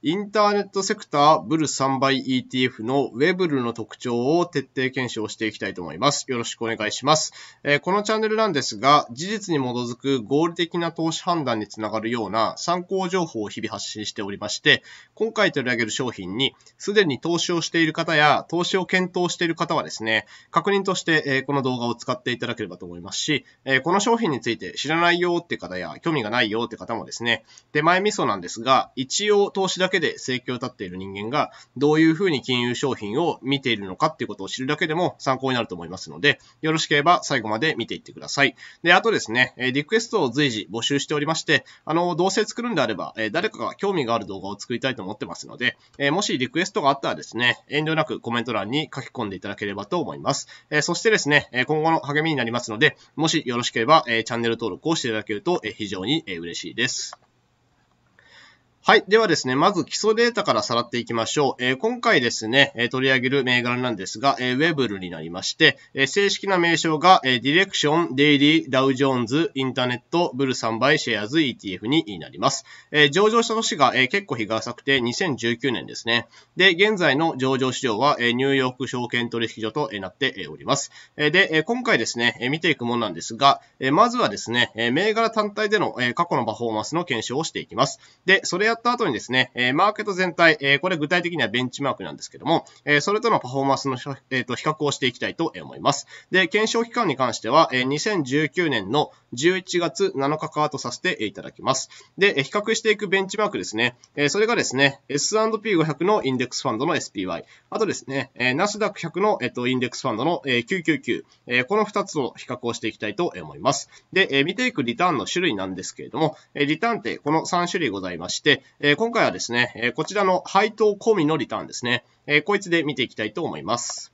インターネットセクターブル3倍 ETF のウェブルの特徴を徹底検証していきたいと思います。よろしくお願いします。えこのチャンネルなんですが、事実に基づく合理的な投資判断につながるような参考情報を日々発信しておりまして、今回取り上げる商品に、すでに投資をしている方や、投資を検討している方はですね、確認として、えこの動画を使っていただければと思いますし、えこの商品について知らないよって方や、興味がないよって方もですね、手前味噌なんですが、一応投資だだけで生計を立っている人間が、どういうふうに金融商品を見ているのかっていうことを知るだけでも参考になると思いますので、よろしければ最後まで見ていってください。で、あとですね、リクエストを随時募集しておりまして、あの、どうせ作るんであれば、誰かが興味がある動画を作りたいと思ってますので、もしリクエストがあったらですね、遠慮なくコメント欄に書き込んでいただければと思います。そしてですね、今後の励みになりますので、もしよろしければチャンネル登録をしていただけると非常に嬉しいです。はい。ではですね、まず基礎データからさらっていきましょう。えー、今回ですね、えー、取り上げる銘柄なんですが、えー、ウェブルになりまして、え正式な名称が、えディレクション、デイリー、ダウジョーンズ、インターネット、ブルサンバイ、シェアズ、ETF になります。え上場した年が、え結構日が浅くて2019年ですね。で、現在の上場市場は、えニューヨーク証券取引所と、えなっております。えで、え今回ですね、え見ていくものなんですが、えまずはですね、え銘柄単体での、え過去のパフォーマンスの検証をしていきます。で、それやった後にですね、えマーケット全体、えこれ具体的にはベンチマークなんですけども、えそれとのパフォーマンスの、えー、と比較をしていきたいと思います。で、検証期間に関しては、え2019年の11月7日からとさせていただきます。で、比較していくベンチマークですね、えそれがですね、S&P500 のインデックスファンドの SPY、あとですね、えナスダック100の、えー、とインデックスファンドの、え999、えこの2つを比較をしていきたいと思います。で、え見ていくリターンの種類なんですけれども、えリターンってこの3種類ございまして、えー、今回はですね、こちらの配当込みのリターンですね、えこいつで見ていきたいと思います。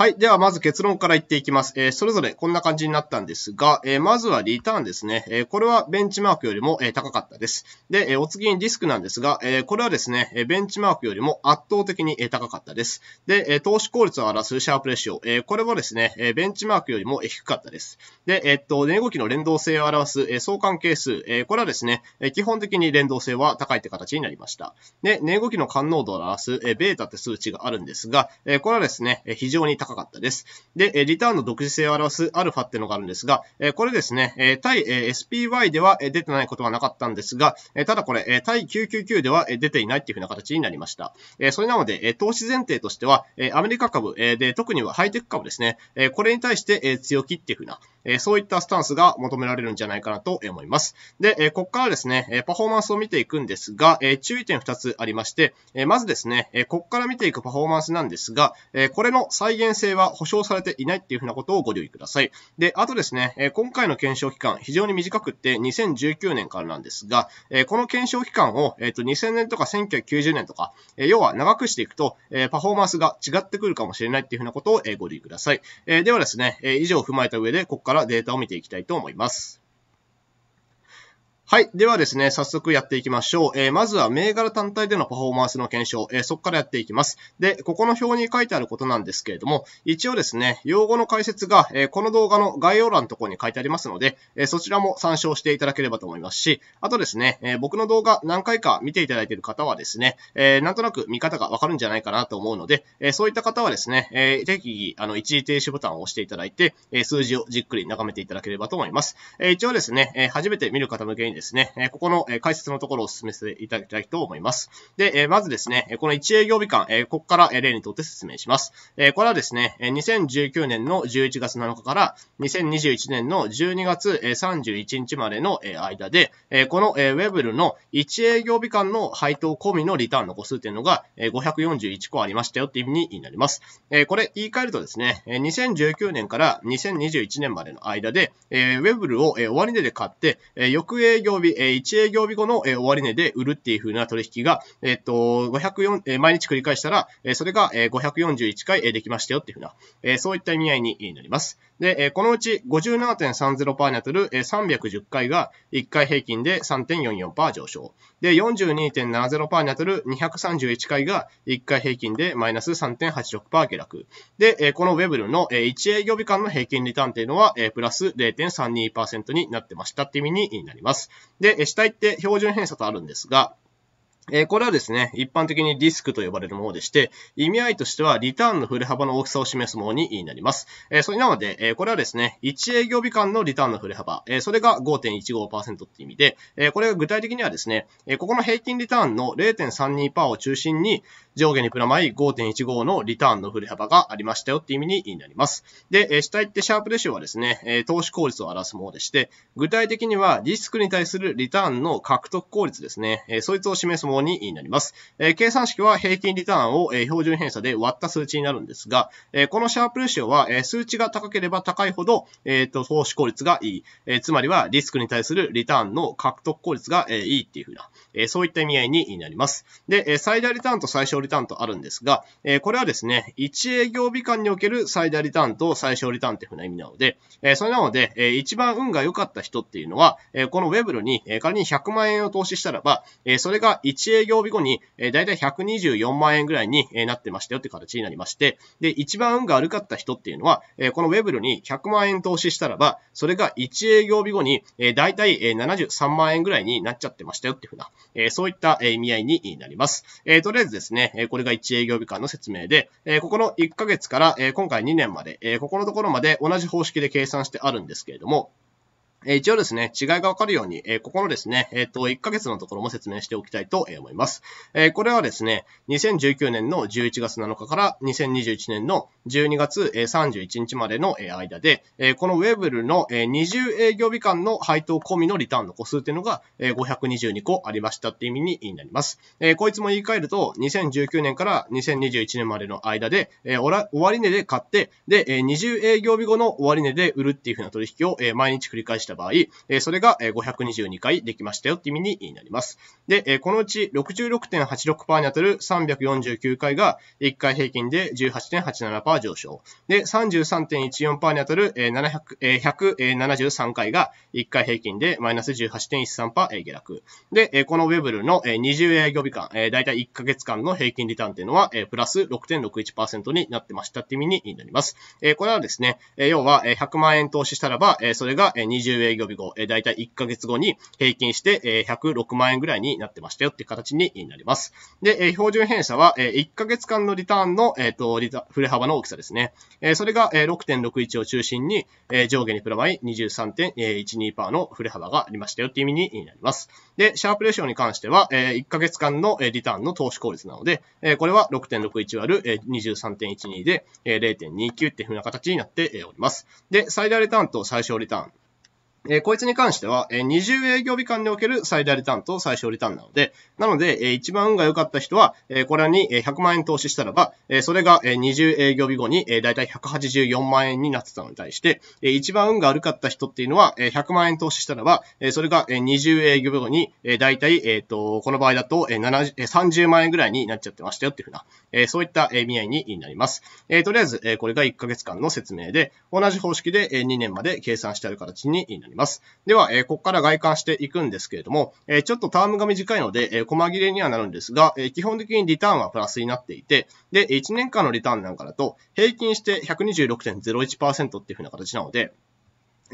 はい。では、まず結論から言っていきます。えー、それぞれこんな感じになったんですが、えー、まずはリターンですね。えー、これはベンチマークよりも、え高かったです。で、えお次にリスクなんですが、えこれはですね、えベンチマークよりも圧倒的に、え高かったです。で、え投資効率を表すシャープレシオ、えこれはですね、えベンチマークよりも低かったです。で、えっと、値動きの連動性を表す、え相関係数、えこれはですね、え基本的に連動性は高いって形になりました。で、値動きの感濃度を表す、えベータって数値があるんですが、えこれはですね、非常に高高かったです。で、リターンの独自性を表すアルファってのがあるんですが、これですね、対 SPY では出てないことはなかったんですが、ただこれ、対999では出ていないっていうふうな形になりました。それなので、投資前提としては、アメリカ株で、特にはハイテク株ですね、これに対して強気っていうふうな、えそういったスタンスが求められるんじゃないかなと思います。で、えここからですね、パフォーマンスを見ていくんですが、え注意点2つありまして、えまずですね、えここから見ていくパフォーマンスなんですが、えこれの再現性は保証されていないっていうふうなことをご留意ください。で、あとですね、え今回の検証期間、非常に短くって2019年からなんですが、えこの検証期間を、えー、と2000年とか1990年とか、え要は長くしていくと、えパフォーマンスが違ってくるかもしれないっていうふうなことを、ご留意ください。えではですね、え以上を踏まえた上で、ここからからデータを見ていきたいと思います。はい。ではですね、早速やっていきましょう。えー、まずは銘柄単体でのパフォーマンスの検証、えー、そこからやっていきます。で、ここの表に書いてあることなんですけれども、一応ですね、用語の解説が、えー、この動画の概要欄のところに書いてありますので、えそちらも参照していただければと思いますし、あとですね、え僕の動画何回か見ていただいている方はですね、えなんとなく見方がわかるんじゃないかなと思うので、えそういった方はですね、え適宜、あの、一時停止ボタンを押していただいて、え数字をじっくり眺めていただければと思います。え一応ですね、え初めて見る方向けにですね、ここの、解説のところを進めていただきたいと思います。で、まずですね、この1営業日間、ここから、例にとって説明します。これはですね、2019年の11月7日から2021年の12月31日までの間で、この Webl の1営業日間の配当込みのリターンの個数というのが541個ありましたよっていう意味になります。これ言い換えるとですね、2019年から2021年までの間で、Webl を終値で買って、翌営業業日、えー、1営業日後の、えー、終値で売るっていう風な取引が、えっ、と、504、えー、毎日繰り返したら、えー、それが、えー、541回、えー、できましたよっていう風な、えー、そういった意味合いになります。で、えー、このうち57.30%に当たる、えー、310回が1回平均で3.44%上昇。で、42.70%に当たる231回が1回平均でマイナス3.86%下落。で、このウェブルの1営業日間の平均リターンっていうのは、プラス0.32%になってましたっていう意味になります。で、下行って標準偏差とあるんですが、これはですね、一般的にディスクと呼ばれるものでして、意味合いとしてはリターンの振れ幅の大きさを示すものになります。それなので、これはですね、1営業日間のリターンの振れ幅、それが5.15%って意味で、これが具体的にはですね、ここの平均リターンの0.32%を中心に上下にプラマイ5.15のリターンの振れ幅がありましたよって意味になります。で、下行ってシャープレシオはですね、投資効率を表すものでして、具体的にはリスクに対するリターンの獲得効率ですね、そいつを示す問になります。え計算式は平均リターンを、え標準偏差で割った数値になるんですが、えこのシャープレシオは、え数値が高ければ高いほど、えっ、と、投資効率がいい。えつまりはリスクに対するリターンの獲得効率が、えいいっていうふうな、えそういった意味合いになります。で、え最大リターンと最小リターンとあるんですが、えこれはですね、1営業日間における最大リターンと最小リターンっていうふうな意味なので、えそれなので、え一番運が良かった人っていうのは、えこのウェブルに、え仮に100万円を投資したらば、えそれが1営業日後に、大体だいたい124万円ぐらいに、なってましたよって形になりまして、で、一番運が悪かった人っていうのは、この w e b ルに100万円投資したらば、それが1営業日後に、大体だいたい73万円ぐらいになっちゃってましたよっていうふうな、そういった、意味合いになります。とりあえずですね、これが1営業日間の説明で、ここの1ヶ月から、今回2年まで、ここのところまで同じ方式で計算してあるんですけれども、一応ですね、違いがわかるように、ここのですね、えっ、と、1ヶ月のところも説明しておきたいと思います。えこれはですね、2019年の11月7日から2021年の12月31日までの間で、このウェブルの20営業日間の配当込みのリターンの個数っていうのが522個ありましたっていう意味になります。えこいつも言い換えると、2019年から2021年までの間で、え終わり値で買って、で、20営業日後の終わり値で売るっていうふうな取引を毎日繰り返してした場合、えそれが522回できましたよって意味になります。で、えこのうち66.86%に当たる349回が1回平均で18.87%上昇。で、33.14%に当たる7 0えー、173回が1回平均でマイナス18.13%下落。で、このウェブルの20営業日間、だいたい1ヶ月間の平均リターンっていうのは、プラス6.61%になってましたって意味になります。これはですね、要は100万円投資したらば、それが20営業日後、えー、だいた1ヶ月後に平均して、えー、106万円ぐらいになってましたよっていう形になります。で、えー、標準偏差は、えー、1ヶ月間のリターンの、えっ、ー、と、リタ、振れ幅の大きさですね。えー、それが、えー、6.61を中心に、えー、上下にプラマイ23.12%の振れ幅がありましたよっていう意味になります。で、シャープレシオに関しては、えー、1ヶ月間のリターンの投資効率なので、えー、これは6.61割るえ23.12で、えー、0.29っていうふうな形になっております。で、最大リターンと最小リターン。えー、こいつに関しては、えー、20営業日間における最大リターンと最小リターンなので、なので、えー、一番運が良かった人は、えー、これに100万円投資したらば、えー、それが20営業日後に、えー、だいたい184万円になってたのに対して、えー、一番運が悪かった人っていうのは、えー、100万円投資したらば、えー、それが20営業日後に、えー、だいたい、えー、と、この場合だと、えー、30万円ぐらいになっちゃってましたよっていうふうな、えー、そういった意味合いになります。えー、とりあえず、えー、これが1ヶ月間の説明で、同じ方式で2年まで計算してある形になります。ます。では、えここから外観していくんですけれども、えちょっとタームが短いので、え細切れにはなるんですが、え基本的にリターンはプラスになっていて、で、1年間のリターンなんかだと、平均して126.01%っていう風な形なので、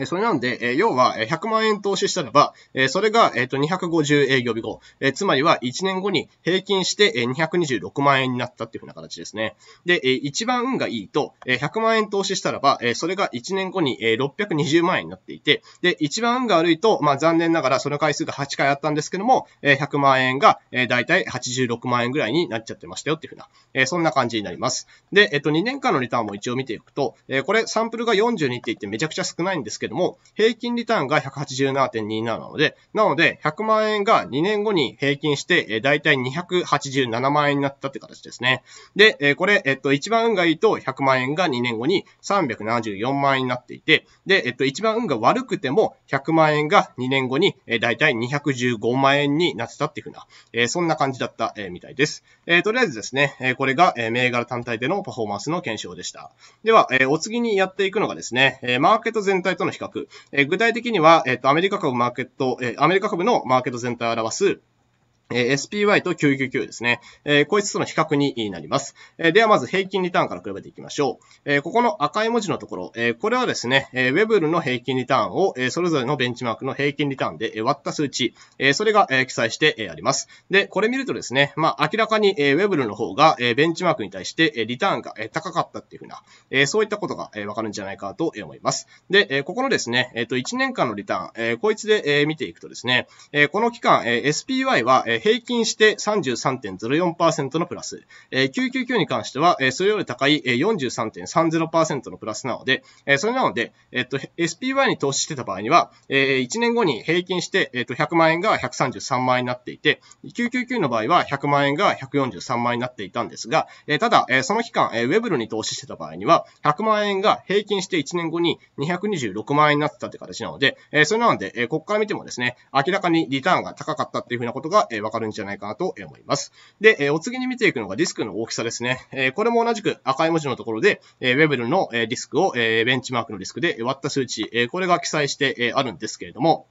それなんで、要は、100万円投資したらば、それが、250営業日後、つまりは1年後に平均して、226万円になったっていうふうな形ですね。で、一番運がいいと、100万円投資したらば、それが1年後に、620万円になっていて、で、一番運が悪いと、まあ、残念ながらその回数が8回あったんですけども、100万円が、だいたい86万円ぐらいになっちゃってましたよっていうふうな、そんな感じになります。で、えっと、2年間のリターンも一応見ていくと、これサンプルが42って言ってめちゃくちゃ少ないんですけどけども、平均リターンが187.27なので、なので、100万円が2年後に平均して、えだいたい287万円になったって形ですね。で、これ、えっと、一番運がいいと100万円が2年後に374万円になっていて、で、えっと、一番運が悪くても100万円が2年後に、えだいたい215万円になってたっていうふうな、そんな感じだった、みたいです。えとりあえずですね、これが、えー、銘柄単体でのパフォーマンスの検証でした。では、えお次にやっていくのがですね、えマーケット全体との比較。え具体的には、えっ、と、アメリカ株マーケット、えアメリカ株のマーケット全体を表す、え SPY と999ですね。えこいつとの比較になります。えではまず平均リターンから比べていきましょう。えここの赤い文字のところ、えこれはですね、えー、ウェブルの平均リターンを、えそれぞれのベンチマークの平均リターンで割った数値、えそれが、え記載して、えあります。で、これ見るとですね、まあ明らかに、えー、ウェブルの方が、えベンチマークに対して、えリターンが、え高かったっていうふうな、えそういったことが、えわかるんじゃないかと思います。で、えここのですね、えっ、と1年間のリターン、えこいつで、え見ていくとですね、えこの期間、え SPY は、え平均して33.04%のプラス、え999に関しては、えそれより高い、えー、43.30%のプラスなので、えそれなので、えっと、SPY に投資してた場合には、え1年後に平均して、えっと、100万円が133万円になっていて、999の場合は100万円が143万円になっていたんですが、えただ、えその期間、えー、ウェブルに投資してた場合には、100万円が平均して1年後に226万円になってたって形なので、えそれなので、えここから見てもですね、明らかにリターンが高かったっていうふうなことが、えわかるんじゃないかなと思います。で、えお次に見ていくのがディスクの大きさですね。えこれも同じく赤い文字のところで、えウェブルのディスクを、えベンチマークのディスクで割った数値、えこれが記載してあるんですけれども、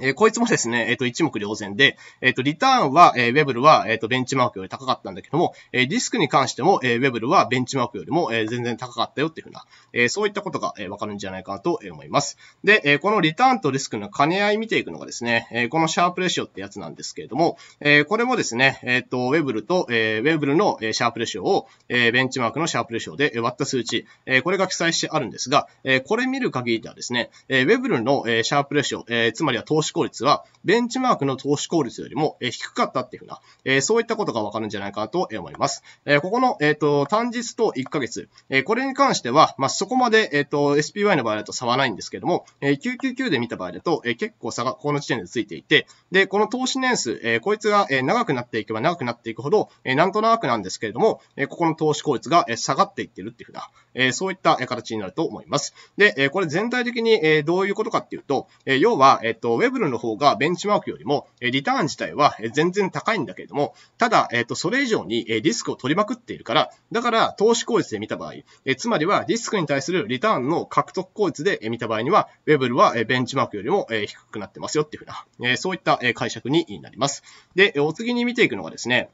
えこいつもですね、えっ、と、一目瞭然で、えっ、と、リターンは、えー、ウェブルは、えっ、と、ベンチマークより高かったんだけども、えディスクに関しても、えウェブルはベンチマークよりも、え全然高かったよっていうふうな、えそういったことが、えわかるんじゃないかなと思います。で、えこのリターンとリスクの兼ね合い見ていくのがですね、えこのシャープレシオってやつなんですけれども、えこれもですね、えっ、と、ウェブルと、えウェブルのシャープレシオを、えベンチマークのシャープレシオで割った数値、えこれが記載してあるんですが、えこれ見る限りではですね、えウェブルの、えシャープレシオ、えつまりは投投資効率は、ベンチマークの投資効率よりも低かったっていうふうな、えそういったことがわかるんじゃないかと思います。えここの、えっ、と、単日と1ヶ月、えこれに関しては、まあ、そこまで、えっ、と、SPY の場合だと差はないんですけども、え999で見た場合だと、え結構差がこの時点でついていて、で、この投資年数、えこいつが、え長くなっていけば長くなっていくほど、えなんとなくなんですけれども、えここの投資効率が、え下がっていってるっていうふうな、えそういった形になると思います。で、えこれ全体的に、えどういうことかっていうと、え要は、えっ、と、ウェブルの方がベンチマークよりも、リターン自体は全然高いんだけれども、ただ、えっと、それ以上にリスクを取りまくっているから、だから、投資効率で見た場合、えつまりはリスクに対するリターンの獲得効率で見た場合には、ウェブルはベンチマークよりも低くなってますよっていうふうな、そういった解釈になります。で、お次に見ていくのがですね、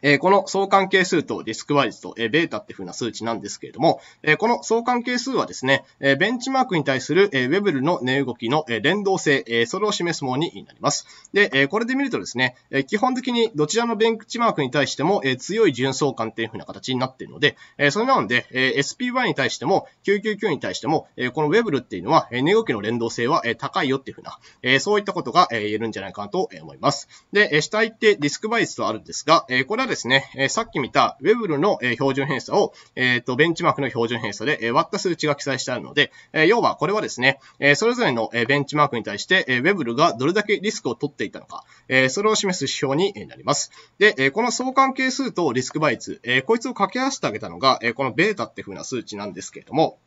えこの相関係数とディスクワイズと、えベータっていう風な数値なんですけれども、えこの相関係数はですね、えベンチマークに対する、えウェブルの値動きの、え連動性、えそれを示すものになります。で、えこれで見るとですね、え基本的にどちらのベンチマークに対しても、え強い純相関っていう風な形になっているので、えそれなので、え SPY に対しても、999に対しても、えこのウェブルっていうのは、え値動きの連動性は、え高いよっていう風な、えそういったことが、え言えるんじゃないかなと思います。で、え下行ってディスクワイズとあるんですが、えこれからですね、えさっき見た w e b の、え標準偏差を、えっ、と、ベンチマークの標準偏差で、え割った数値が記載してあるので、え要はこれはですね、えそれぞれの、えベンチマークに対して、え w e b がどれだけリスクを取っていたのか、えそれを示す指標になります。で、えこの相関係数とリスク倍率、えこいつを掛け合わせてあげたのが、えこのベータって風な数値なんですけれども、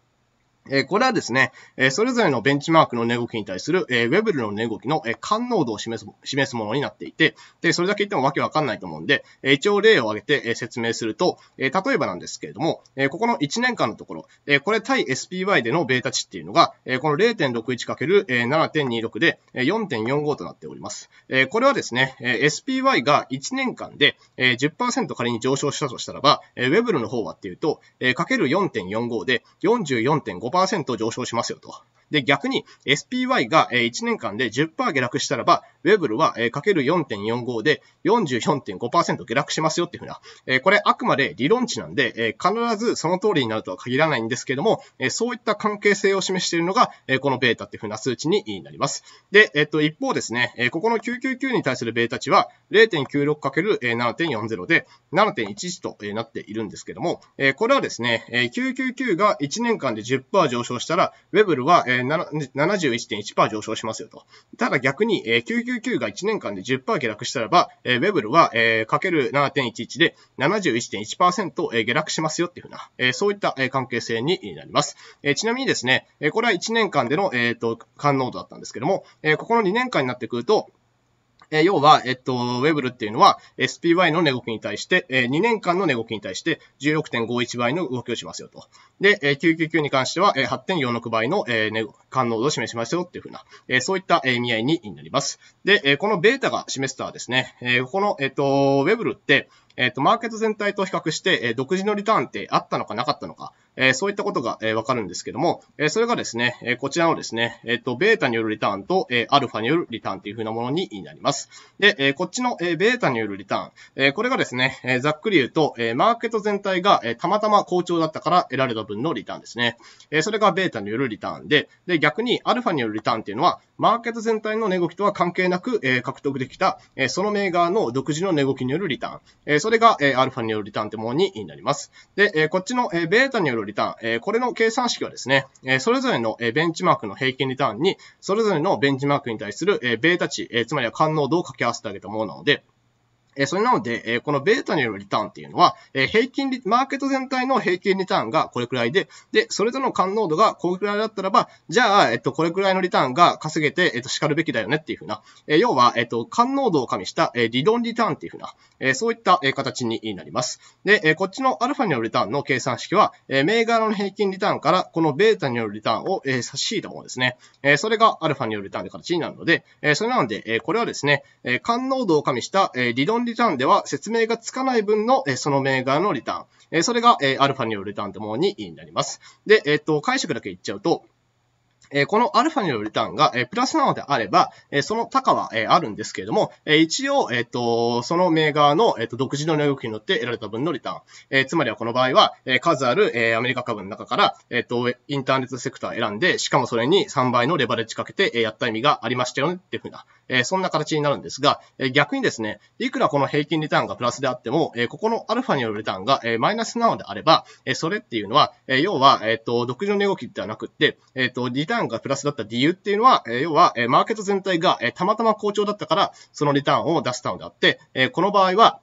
これはですね、それぞれのベンチマークの値動きに対する、ウェブルの値動きの、感濃度を示すものになっていて、で、それだけ言ってもわけわかんないと思うんで、一応例を挙げて、説明すると、例えばなんですけれども、ここの1年間のところ、これ対 SPY でのベータ値っていうのが、この 0.61×7.26 で4.45となっております。これはですね、SPY が1年間で、10%仮に上昇したとしたらば、ウェブルの方はっていうと、えー、×4.45 で44.5% 5%上昇しますよと。で、逆に SPY が1年間で10%下落したらば、ウェブルはかける4.45で44.5%下落しますよっていうふうな、これあくまで理論値なんで、必ずその通りになるとは限らないんですけども、そういった関係性を示しているのが、このベータっていうふうな数値になります。で、えっと、一方ですね、ここの999に対するベータ値は 0.96×7.40 で7.11となっているんですけども、これはですね、999が1年間で10%上昇したら、ウェブルはえー、71.1%上昇しますよと。ただ逆に、えー、999が1年間で10%下落したらば、えー、ウェブルは、えー、かける7.11で71.1%、え下落しますよっていうふうな、えー、そういった、え関係性になります。えー、ちなみにですね、えこれは1年間での、えーと、感濃度だったんですけども、えー、ここの2年間になってくると、え要は、えっと、ウェブルっていうのは SPY の値動きに対して、え2年間の値動きに対して16.51倍の動きをしますよと。で、え999に関しては、え8.46倍の、えー、感濃度を示しますよっていうふうな、えそういった、え意味合いになります。で、えこのベータが示すとはですね、えこの、えっと、ウェブルって、えっと、マーケット全体と比較して、え独自のリターンってあったのかなかったのか、えそういったことが、えわかるんですけども、えそれがですね、えこちらのですね、えっ、と、ベータによるリターンと、えアルファによるリターンというふうなものになります。で、えこっちの、えベータによるリターン、えこれがですね、えざっくり言うと、えマーケット全体が、えたまたま好調だったから得られた分のリターンですね。えそれがベータによるリターンで、で、逆にアルファによるリターンっていうのは、マーケット全体の値動きとは関係なく、え獲得できた、えその銘柄の独自の値動きによるリターン、えそれが、えアルファによるリターンというものになります。で、えこっちの、えベータによるリターン、えこれの計算式はですね、えそれぞれの、えベンチマークの平均リターンに、それぞれのベンチマークに対する、えベータ値、えつまりは感能度を掛け合わせてあげたものなので、えそれなので、えこのベータによるリターンっていうのは、え平均リ、マーケット全体の平均リターンがこれくらいで、で、それぞれの感濃度がこれくらいだったらば、じゃあ、えっと、これくらいのリターンが稼げて、えっと、叱るべきだよねっていうふうな、え要は、えっと、感濃度を加味した、え理論リターンっていうふうな、えそういった、え形になります。で、えこっちのアルファによるリターンの計算式は、え銘柄の平均リターンから、このベータによるリターンを、え差し引いたものですね。えそれがアルファによるリターンという形になるので、えそれなので、えこれはですね、え感濃度を加味した、え理論リターンでは説明がつかない分の、その銘柄のリターン。それが、アルファによるリターンともにになります。で、えっ、と、解釈だけ言っちゃうと、えこのアルファによるリターンが、えプラスなのであれば、えその高は、えあるんですけれども、え一応、えっ、と、その銘柄の、えっ、と、独自の値動きによって得られた分のリターン。えつまりはこの場合は、え数ある、えアメリカ株の中から、えっ、と、インターネットセクター選んで、しかもそれに3倍のレバレッジかけて、えやった意味がありましたよねっていうふうな、えそんな形になるんですが、え逆にですね、いくらこの平均リターンがプラスであっても、えここのアルファによるリターンが、えマイナスなのであれば、えそれっていうのは、え要は、えっ、と、独自の値動きではなくって、えっ、と、リターンターンがプラスだった理由っていうのは、え要は、えマーケット全体が、えたまたま好調だったから、そのリターンを出したのであって、えこの場合は、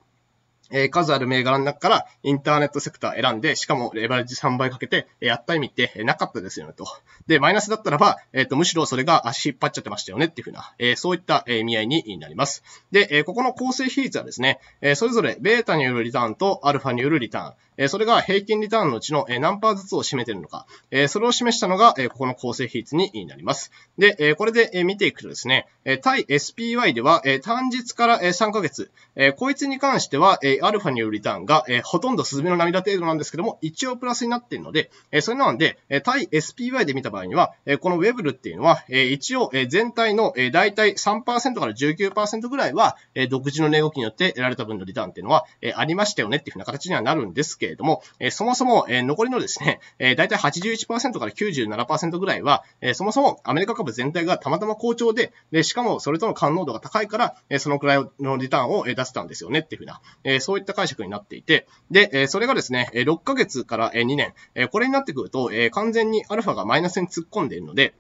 え数ある銘柄の中からインターネットセクター選んで、しかもレバレッジ3倍かけて、やった意味ってなかったですよねと。で、マイナスだったらば、えっ、と、むしろそれが足引っ張っちゃってましたよねっていうふうな、えそういった意味合いになります。で、えここの構成比率はですね、えそれぞれベータによるリターンとアルファによるリターン、えそれが平均リターンのうちの、え何パーずつを占めてるのか、えそれを示したのが、えここの構成比率になります。で、えこれで、え見ていくとですね、え対 SPY では、え単日から、え3ヶ月、えこいつに関しては、えアルファによるリターンが、えー、ほとんどスズメの涙程度なんですけども、一応プラスになっているので、えー、それなので、え対 SPY で見た場合には、えこのウェブルっていうのは、え一応、え全体の、えー、大体3%から19%ぐらいは、え独自の値動きによって得られた分のリターンっていうのは、えありましたよねっていうふうな形にはなるんですけれども、えそもそも、え残りのですね、え大体81%から97%ぐらいは、えそもそもアメリカ株全体がたまたま好調で、でしかもそれとの感濃度が高いから、えそのくらいのリターンを、え出せたんですよねっていうふうな、えーそういった解釈になっていて、で、それがですね、6ヶ月から2年、これになってくると、完全にアルファがマイナスに突っ込んでいるので、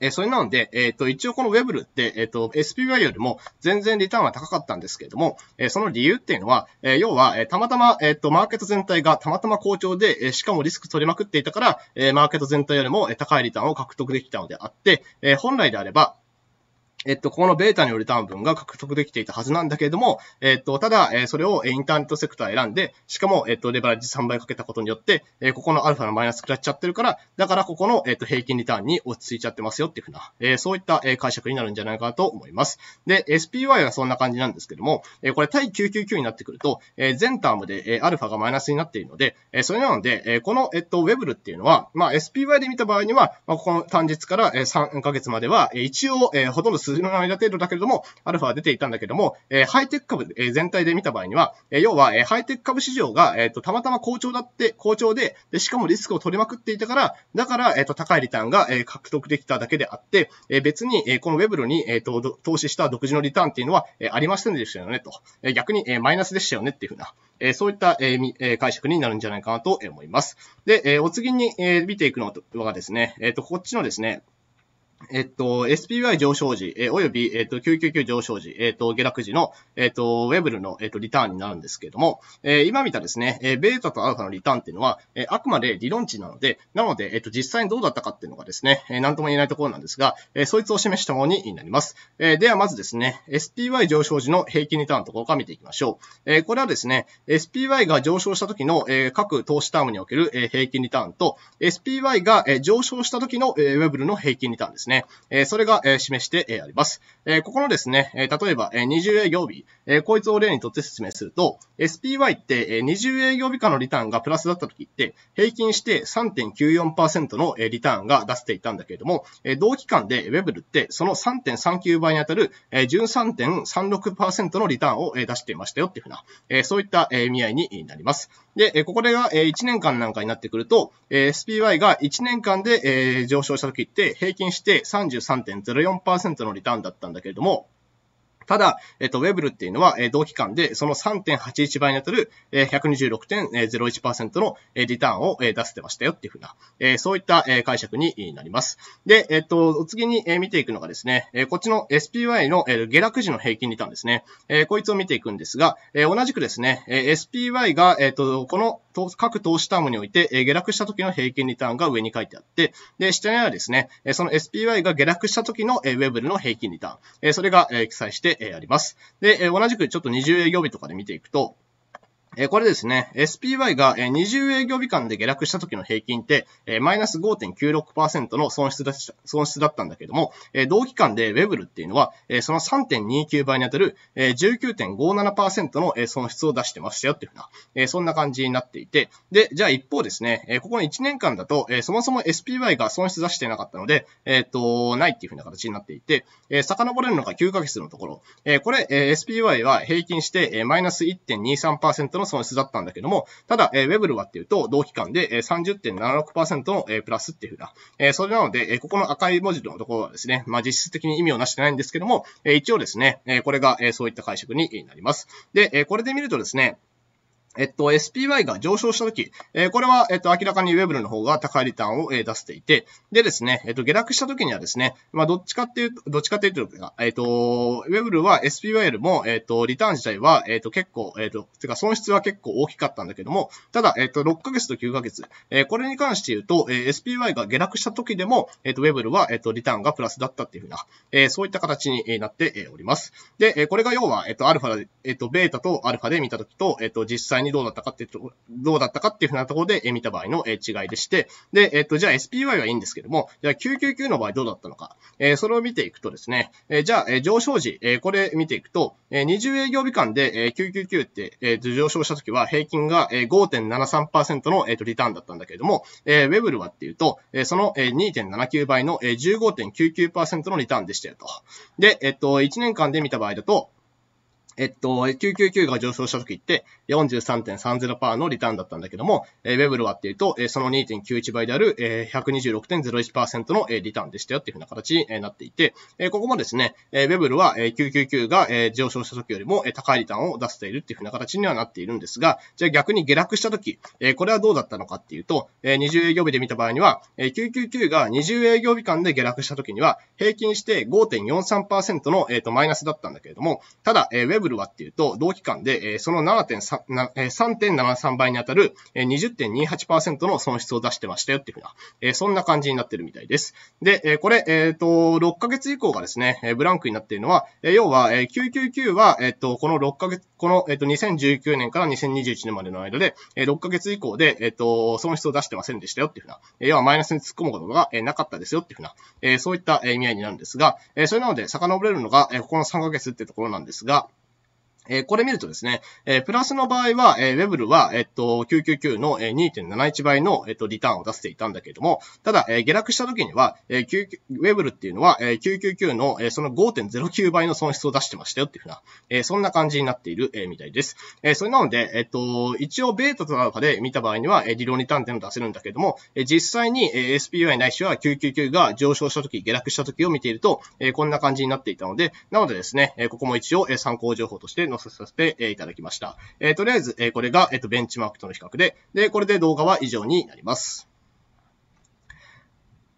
えそれなので、えっ、ー、と、一応この w e b ルって、えっ、ー、と、SPY よりも全然リターンは高かったんですけれども、えその理由っていうのは、え要は、えたまたま、えっ、と、マーケット全体がたまたま好調で、えしかもリスク取りまくっていたから、えマーケット全体よりも高いリターンを獲得できたのであって、え本来であれば、えっと、ここのベータによる単分が獲得できていたはずなんだけれども、えっと、ただ、えそれをインターネットセクター選んで、しかも、えっと、レバレッジ3倍かけたことによって、えここのアルファのマイナス食らっちゃってるから、だからここの、えっと、平均リターンに落ち着いちゃってますよっていうふうな、えそういった、え解釈になるんじゃないかと思います。で、SPY はそんな感じなんですけども、えこれ対999になってくると、え全タームで、えアルファがマイナスになっているので、えそれなので、えこの、えっと、ウェブルっていうのは、まあ、SPY で見た場合には、まあ、ここの単日から、え3ヶ月までは、え一応、えほとんど数数の間程度だけれども、アルファは出ていたんだけども、えハイテク株、え全体で見た場合には、え要は、えハイテク株市場が、えっ、と、たまたま好調だって、好調で、で、しかもリスクを取りまくっていたから、だから、えっ、と、高いリターンが、え獲得できただけであって、え別に、えこの w e b ルに、えっ、と、投資した独自のリターンっていうのは、えありませんでしたよね、と。え逆に、えマイナスでしたよね、っていうふうな、えそういった、えー、解釈になるんじゃないかなと思います。で、えお次に、え見ていくのはですね、えっ、と、こっちのですね、えっと、SPY 上昇時、えー、および、えっと、999上昇時、えっと、下落時の、えっと、ウェブルの、えっと、リターンになるんですけれども、えー、今見たですね、えー、ベータとアルファのリターンっていうのは、えー、あくまで理論値なので、なので、えっと、実際にどうだったかっていうのがですね、えー、なんとも言えないところなんですが、えー、そいつを示したものになります。えー、では、まずですね、SPY 上昇時の平均リターンのところから見ていきましょう。えー、これはですね、SPY が上昇した時の、えー、各投資タームにおける、えー、平均リターンと、SPY が、えー、上昇した時の、えー、ウェブルの平均リターンです。ですね、えそれが、え示してあります。えここのですね、え例えば、え20営業日、えこいつを例にとって説明すると、SPY って、え20営業日間のリターンがプラスだった時って、平均して3.94%の、えリターンが出せていたんだけれども、え同期間で w e b ってその3.39倍に当たる、え13.36%のリターンを、え出していましたよっていうふうな、えそういった、え意味合いになります。で、えここでが、え1年間なんかになってくると、え SPY が1年間で、え上昇した時って平均して33.04%のリターンだったんだけれども、ただ、えっと、ウェブルっていうのは、え同期間でその3.81倍に当たる、え126.01%の、えリターンを、え出せてましたよっていうふうな、えそういった、え解釈になります。で、えっと、次に、え見ていくのがですね、えこっちの SPY の、え下落時の平均リターンですね。えこいつを見ていくんですが、え同じくですね、え SPY が、えっと、この各投資タームにおいて、え下落した時の平均リターンが上に書いてあって、で、下にはですね、その SPY が下落した時の、えウェブルの平均リターン、えそれが、え記載して、であります。で、同じくちょっと20営業日とかで見ていくと、えこれですね、SPY が20営業日間で下落した時の平均って、マイナス5.96%の損失だ損失だったんだけども、え同期間でウェブルっていうのは、えその3.29倍に当たる、え19.57%の、損失を出してましたよっていうふうな、えそんな感じになっていて、で、じゃあ一方ですね、えここの1年間だと、えそもそも SPY が損失出してなかったので、えっ、と、ないっていうふうな形になっていて、え遡れるのが9ヶ月のところ、えこれ、え SPY は平均して、えマイナス1.23%のの損失だったんだけども、ただ、えー、ウェブルはっていうと、同期間で、えー、30.76%の、えー、プラスっていうふうな、えー、それなので、えー、ここの赤い文字のところはですね、まあ、実質的に意味をなしてないんですけども、えー、一応ですね、えー、これが、えー、そういった解釈になります。で、えー、これで見るとですね、えっと、SPY が上昇したとき、えー、これは、えっと、明らかにウェブルの方が高いリターンを、え出していて、でですね、えっと、下落したときにはですね、まあ、どっちかっていうと、どっちかっていうと、えっと、ウェブルは SPY よりも、えっと、リターン自体は、えっと、結構、えっと、てか損失は結構大きかったんだけども、ただ、えっと、6ヶ月と9ヶ月、えー、これに関して言うと、えー、SPY が下落したときでも、えっと、ウェブルは、えっと、リターンがプラスだったっていうふうな、えー、そういった形になっております。で、これが要は、えっと、アルファ、えっと、ベータとアルファで見たときと、えっと、実際にどうだったかっていうと、どうだったかっていうふうなところで、え見た場合の、え違いでして、で、えっ、と、じゃあ SPY はいいんですけども、じゃあ999の場合どうだったのか、えそれを見ていくとですね、えじゃあ、え上昇時、えこれ見ていくと、え20営業日間で、え999って、え上昇した時は平均が、え5.73%の、えっ、と、リターンだったんだけれども、えウェブルはっていうと、えその、え2.79倍の、え15.99%のリターンでしたよと。で、えっ、と、1年間で見た場合だと、えっと、999が上昇した時って43.30%のリターンだったんだけども、ウェブルはっていうと、その2.91倍である、126.01%の、ー、リターンでしたよっていうふうな形に、なっていて、ここもですね、ウェブルは、999が、上昇した時よりも、高いリターンを出しているっていうふうな形にはなっているんですが、じゃあ逆に下落した時、これはどうだったのかっていうと、20営業日で見た場合には、999が20営業日間で下落した時には、平均して5.43%の、ー、マイナスだったんだけれども、ただ、ウェブブルはっていうと、同期間で、えその3.73倍に当たる20.28%の損失を出してましたよっていうふうな、えそんな感じになってるみたいです。で、えこれ、えっ、と、6ヶ月以降がですね、えブランクになっているのは、え要は、え999は、えっ、と、この6ヶ月、この、えっ、と、2019年から2021年までの間で、え6ヶ月以降で、えっ、と、損失を出してませんでしたよっていうふうな、え要はマイナスに突っ込むことが、えなかったですよっていうふうな、えそういった意味合いになるんですが、えそれなので、遡れるのが、えここの3ヶ月ってところなんですが、えこれ見るとですね、えプラスの場合は、えー、ウェブルは、えっと、999の、え2.71倍の、えっと、リターンを出せていたんだけれども、ただ、え下落した時には、えウェブルっていうのは、え999の、えその5.09倍の損失を出してましたよっていうふうな、えそんな感じになっている、えみたいです。えそれなので、えっと、一応、ベータとかで見た場合には、え理論リターンっていうのを出せるんだけれども、え実際に、え SPY ないしは999が上昇した時、下落した時を見ていると、えこんな感じになっていたので、なのでですね、えここも一応、え参考情報として載せさせて、いただきました。えとりあえず、えこれが、えっ、と、ベンチマークとの比較で、で、これで動画は以上になります。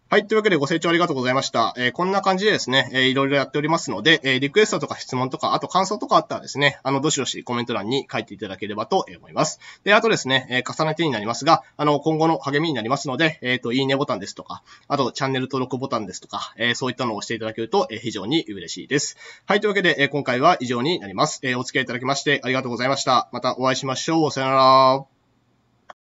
はい。というわけでご清聴ありがとうございました。えー、こんな感じでですね、えー、いろいろやっておりますので、えー、リクエストとか質問とか、あと感想とかあったらですね、あの、どしどしコメント欄に書いていただければと思います。で、あとですね、えー、重ねてになりますが、あの、今後の励みになりますので、えっ、ー、と、いいねボタンですとか、あと、チャンネル登録ボタンですとか、えー、そういったのを押していただけると、えー、非常に嬉しいです。はい。というわけで、えー、今回は以上になります。えー、お付き合いいただきましてありがとうございました。またお会いしましょう。さよなら。